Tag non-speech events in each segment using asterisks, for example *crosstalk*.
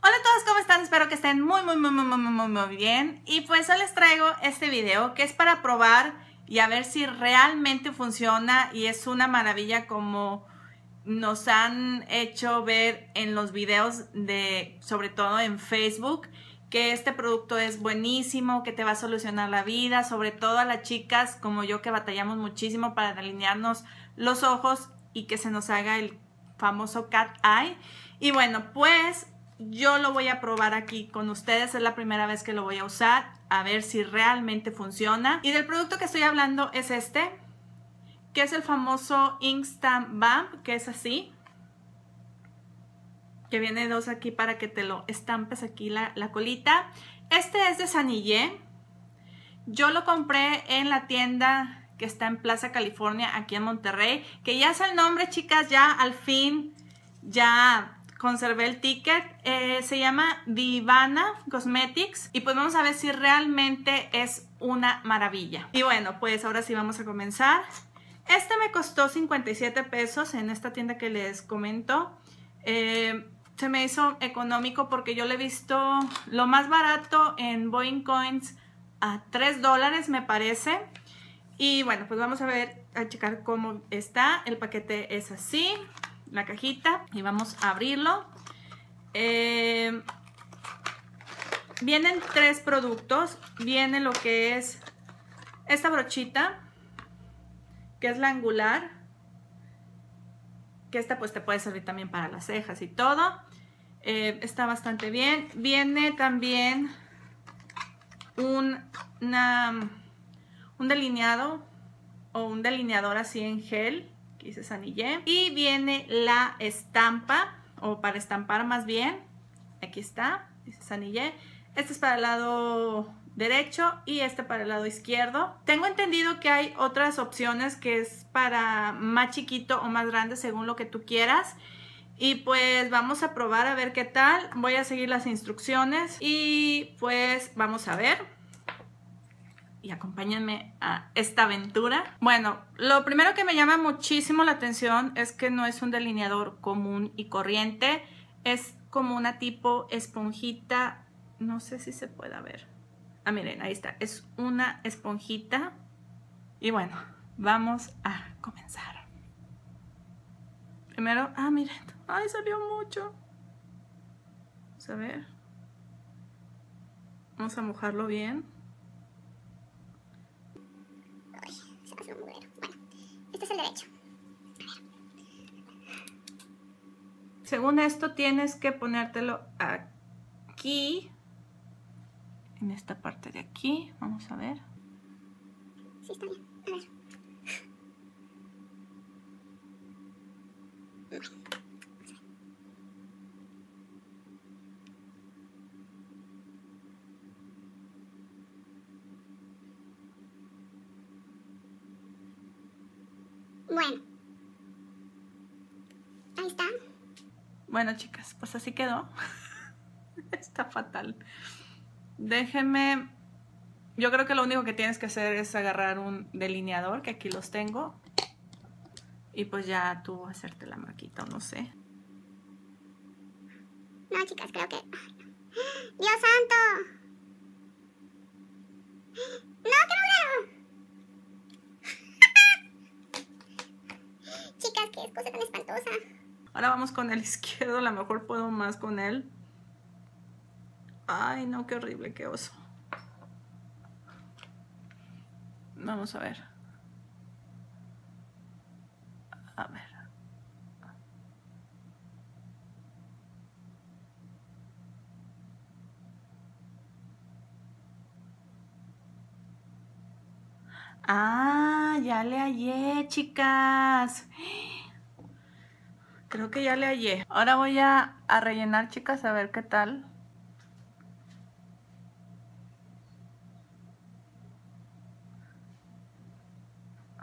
Hola a todos, ¿cómo están? Espero que estén muy, muy, muy, muy, muy, muy bien. Y pues hoy les traigo este video que es para probar y a ver si realmente funciona y es una maravilla como nos han hecho ver en los videos de, sobre todo en Facebook, que este producto es buenísimo, que te va a solucionar la vida, sobre todo a las chicas como yo que batallamos muchísimo para alinearnos los ojos y que se nos haga el famoso cat eye. Y bueno, pues yo lo voy a probar aquí con ustedes, es la primera vez que lo voy a usar, a ver si realmente funciona. Y del producto que estoy hablando es este, que es el famoso Instant Bump, que es así. Que viene dos aquí para que te lo estampes aquí la, la colita. Este es de Sanillé. Yo lo compré en la tienda que está en Plaza California, aquí en Monterrey. Que ya es el nombre, chicas, ya al fin, ya conservé el ticket. Eh, se llama Divana Cosmetics y pues vamos a ver si realmente es una maravilla. Y bueno, pues ahora sí vamos a comenzar. Este me costó 57 pesos en esta tienda que les comento. Eh, se me hizo económico porque yo le he visto lo más barato en Boeing Coins a 3 dólares me parece. Y bueno, pues vamos a ver, a checar cómo está. El paquete es así la cajita y vamos a abrirlo. Eh, vienen tres productos. Viene lo que es esta brochita, que es la angular. Que esta pues te puede servir también para las cejas y todo. Eh, está bastante bien. Viene también un, un delineado o un delineador así en gel Aquí dice Sanillé. Y viene la estampa, o para estampar más bien. Aquí está, dice Sanillé. Este es para el lado derecho y este para el lado izquierdo. Tengo entendido que hay otras opciones que es para más chiquito o más grande según lo que tú quieras. Y pues vamos a probar a ver qué tal. Voy a seguir las instrucciones y pues vamos a ver y acompáñenme a esta aventura. Bueno, lo primero que me llama muchísimo la atención es que no es un delineador común y corriente, es como una tipo esponjita, no sé si se puede ver. Ah, miren, ahí está, es una esponjita y bueno, vamos a comenzar. Primero, ah, miren, ay, salió mucho. Vamos a ver. Vamos a mojarlo bien. derecho. Según esto tienes que ponértelo aquí, en esta parte de aquí, vamos a ver. Bueno. Ahí está. Bueno, chicas, pues así quedó. *laughs* está fatal. Déjenme... Yo creo que lo único que tienes que hacer es agarrar un delineador, que aquí los tengo. Y pues ya tú hacerte la marquita, no sé. No, chicas, creo que... *gasps* ¡Dios santo! Ahora vamos con el *laughs* izquierdo, a lo mejor puedo más con él. Ay, no, qué horrible, qué oso. Vamos a ver. A ver. Ah, ya le hallé, chicas. Creo que ya le hallé. Ahora voy a, rellenar, chicas, a ver qué tal.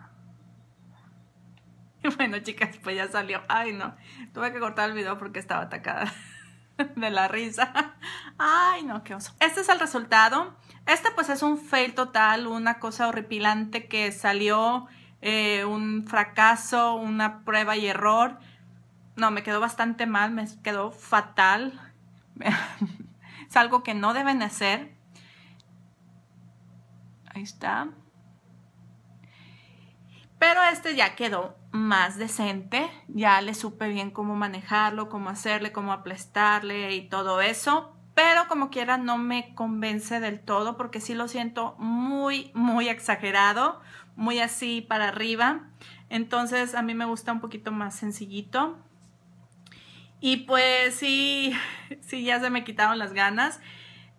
*laughs* Bueno, chicas, pues ya salió. Ay, no. Tuve que cortar el video porque estaba atacada *laughs* de la risa. Ay, no, qué oso. Este es el resultado. Este pues es un fail total, una cosa horripilante que salió, eh, un fracaso, una prueba y error no, me quedó bastante mal, me quedó fatal. *laughs* es algo que no deben hacer. Ahí está. Pero este ya quedó más decente, ya le supe bien cómo manejarlo, cómo hacerle, cómo aplastarle y todo eso. Pero como quiera no me convence del todo porque sí lo siento muy, muy exagerado, muy así para arriba. Entonces a mí me gusta un poquito más sencillito. Y pues sí, *laughs* sí, ya se me quitaron las ganas.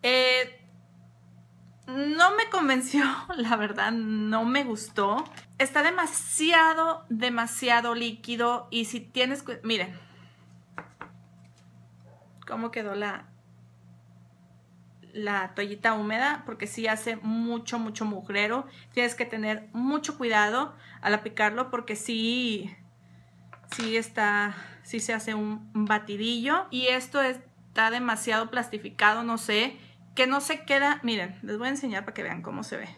Eh, no me convenció, *laughs* la verdad, no me gustó. Está demasiado, demasiado líquido y si tienes... Miren, cómo quedó la, la toallita húmeda, porque sí hace mucho, mucho mugrero. Tienes que tener mucho cuidado al aplicarlo porque sí sí está, sí se hace un batidillo. Y esto está demasiado plastificado, no sé, que no se queda, miren, les voy a enseñar para que vean cómo se ve.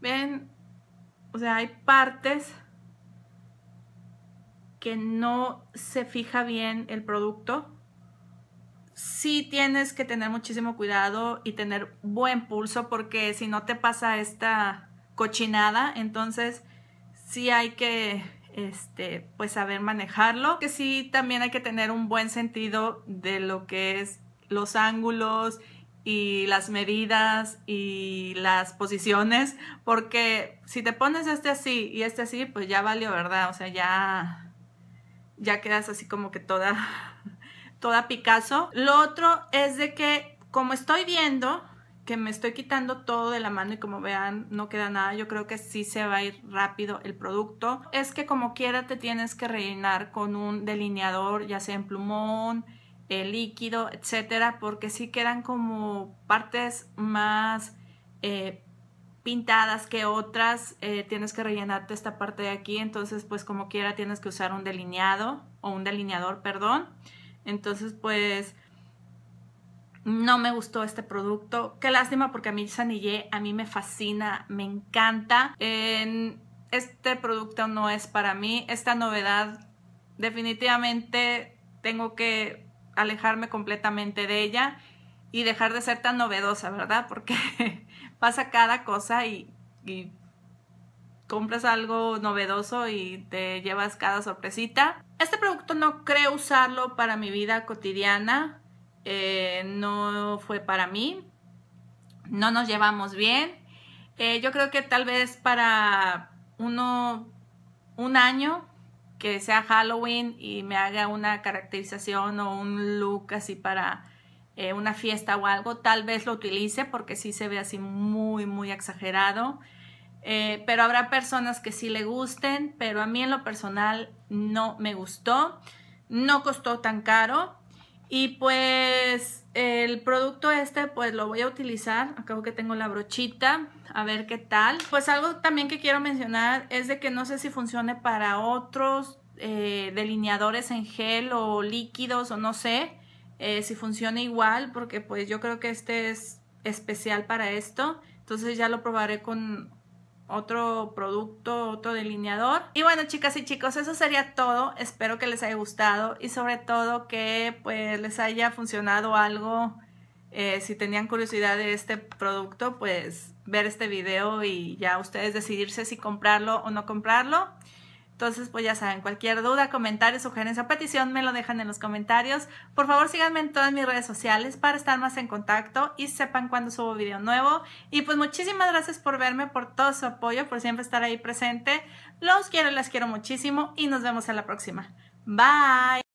Ven, o sea, hay partes que no se fija bien el producto. Sí tienes que tener muchísimo cuidado y tener buen pulso porque si no te pasa esta cochinada, entonces sí hay que este, pues saber manejarlo. Que sí, también hay que tener un buen sentido de lo que es los ángulos y las medidas y las posiciones, porque si te pones este así y este así, pues ya valió, ¿verdad? O sea, ya, ya quedas así como que toda, *laughs* toda Picasso. Lo otro es de que, como estoy viendo, que me estoy quitando todo de la mano y como vean no queda nada, yo creo que sí se va a ir rápido el producto. Es que como quiera te tienes que rellenar con un delineador, ya sea en plumón, el líquido, etcétera, porque sí quedan como partes más eh, pintadas que otras, eh, tienes que rellenarte esta parte de aquí, entonces pues como quiera tienes que usar un delineado o un delineador, perdón. Entonces pues no me gustó este producto. Qué lástima porque a mí Sanille a mí me fascina, me encanta. este producto no es para mí. Esta novedad definitivamente tengo que alejarme completamente de ella y dejar de ser tan novedosa, ¿verdad? *laughs* Porque pasa cada cosa y compras algo novedoso y te llevas cada sorpresita. Este producto no creo usarlo para mi vida cotidiana eh, no fue para mí, no nos llevamos bien. Eh, yo creo que tal vez para uno, un año que sea Halloween y me haga una caracterización o un look así para eh, una fiesta o algo, tal vez lo utilice porque sí se ve así muy, muy exagerado. pero habrá personas que sí le gusten, pero a mí en lo personal no me gustó. No costó tan caro. Y pues el producto este pues lo voy a utilizar, acabo que tengo la brochita, a ver qué tal. Pues algo también que quiero mencionar es de que no sé si funcione para otros eh, delineadores en gel o líquidos o no sé eh, si funciona igual porque pues yo creo que este es especial para esto. Entonces ya lo probaré con otro producto, otro delineador. Y bueno, chicas y chicos, eso sería todo. Espero que les haya gustado y sobre todo que pues les haya funcionado algo. Eh, si tenían curiosidad de este producto, pues ver este video y ya ustedes decidirse si comprarlo o no comprarlo. Entonces, pues ya saben, cualquier duda, comentario, sugerencia o petición me lo dejan en los comentarios. Por favor, síganme en todas mis redes sociales para estar más en contacto y sepan cuando subo video nuevo. Y pues muchísimas gracias por verme, por todo su apoyo, por siempre estar ahí presente. Los quiero, las quiero muchísimo y nos vemos en la próxima. Bye.